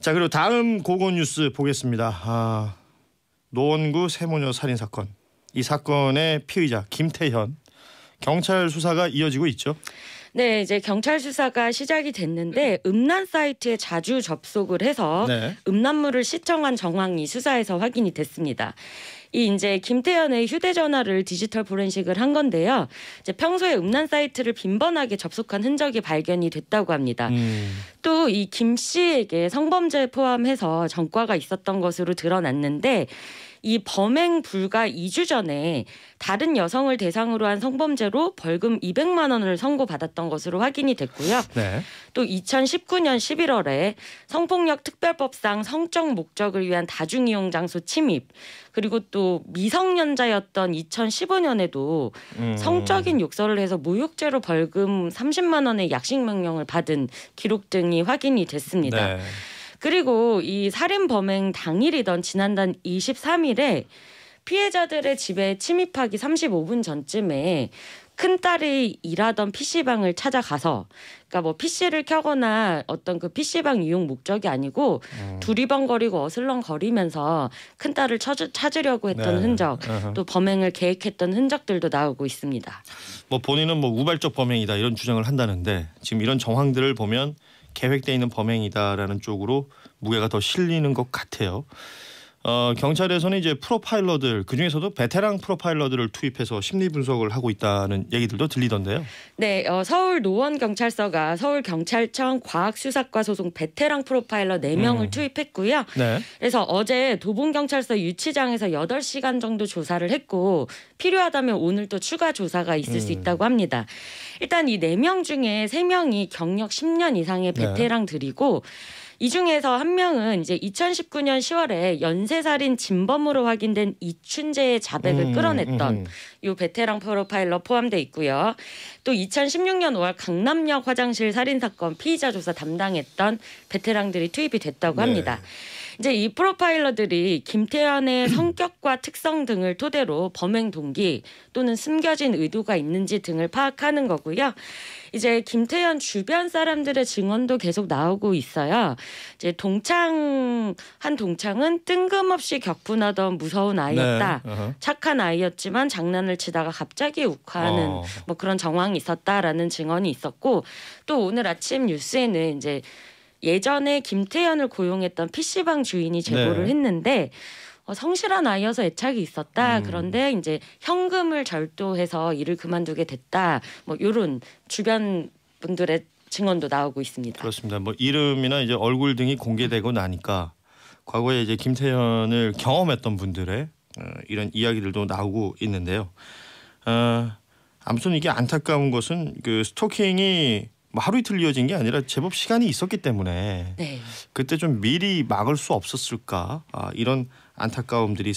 자 그리고 다음 고건 뉴스 보겠습니다. 아, 노원구 세모녀 살인 사건 이 사건의 피의자 김태현 경찰 수사가 이어지고 있죠. 네, 이제 경찰 수사가 시작이 됐는데 음란 사이트에 자주 접속을 해서 네. 음란물을 시청한 정황이 수사에서 확인이 됐습니다. 이 이제 김태현의 휴대전화를 디지털 포렌식을 한 건데요. 이제 평소에 음란 사이트를 빈번하게 접속한 흔적이 발견이 됐다고 합니다. 음. 또이 김 씨에게 성범죄 포함해서 전과가 있었던 것으로 드러났는데 이 범행 불과 2주 전에 다른 여성을 대상으로 한 성범죄로 벌금 200만 원을 선고받았던 것으로 확인이 됐고요. 네. 또 2019년 11월에 성폭력 특별법상 성적 목적을 위한 다중이용 장소 침입 그리고 또 미성년자였던 2015년에도 음. 성적인 욕설을 해서 모욕죄로 벌금 30만 원의 약식 명령을 받은 기록 등이 확인이 됐습니다. 네. 그리고 이 살인 범행 당일이던 지난달 23일에 피해자들의 집에 침입하기 35분 전쯤에 큰 딸이 일하던 PC방을 찾아가서 그러니까 뭐 PC를 켜거나 어떤 그 PC방 이용 목적이 아니고 음. 두리번거리고 어슬렁거리면서 큰 딸을 찾으, 려고 했던 네. 흔적 또 범행을 계획했던 흔적들도 나오고 있습니다. 뭐 본인은 뭐 우발적 범행이다 이런 주장을 한다는데 지금 이런 정황들을 보면 계획돼 있는 범행이다라는 쪽으로 무게가 더 실리는 것 같아요. 어, 경찰에서는 이제 프로파일러들 그중에서도 베테랑 프로파일러들을 투입해서 심리 분석을 하고 있다는 얘기들도 들리던데요. 네, 어, 서울 노원 경찰서가 서울 경찰청 과학수사과 소속 베테랑 프로파일러 4명을 음. 투입했고요. 네. 그래서 어제 도봉 경찰서 유치장에서 8시간 정도 조사를 했고 필요하다면 오늘 또 추가 조사가 있을 음. 수 있다고 합니다. 일단 이 네 명 중에 세명이 경력 10년 이상의 네. 베테랑들이고 이 중에서 한 명은 이제 2019년 10월에 연쇄살인 진범으로 확인된 이춘재의 자백을 음, 끌어냈던 음, 음. 베테랑 프로파일러 포함돼 있고요. 또 2016년 5월 강남역 화장실 살인 사건 피의자 조사 담당했던 베테랑들이 투입이 됐다고 네. 합니다. 이제 이 프로파일러들이 김태현의 성격과 특성 등을 토대로 범행 동기 또는 숨겨진 의도가 있는지 등을 파악하는 거고요. 이제 김태현 주변 사람들의 증언도 계속 나오고 있어요. 이제 동창 한 동창은 뜬금없이 격분하던 무서운 아이였다. 네. 착한 아이였지만 장난을 치다가 갑자기 욱하는 어. 뭐 그런 정황이 있었다라는 증언이 있었고 또 오늘 아침 뉴스에는 이제 예전에 김태현을 고용했던 PC방 주인이 제보를 네. 했는데 어, 성실한 아이여서 애착이 있었다. 음. 그런데 이제 현금을 절도해서 일을 그만두게 됐다. 뭐 요런 주변 분들의 증언도 나오고 있습니다. 그렇습니다. 뭐 이름이나 이제 얼굴 등이 공개되고 나니까 과거에 이제 김태현을 경험했던 분들의 어, 이런 이야기들도 나오고 있는데요. 어, 아무튼 이게 안타까운 것은 그 스토킹이 뭐 하루 이틀 이어진 게 아니라 제법 시간이 있었기 때문에 네. 그때 좀 미리 막을 수 없었을까 아, 이런 안타까움들이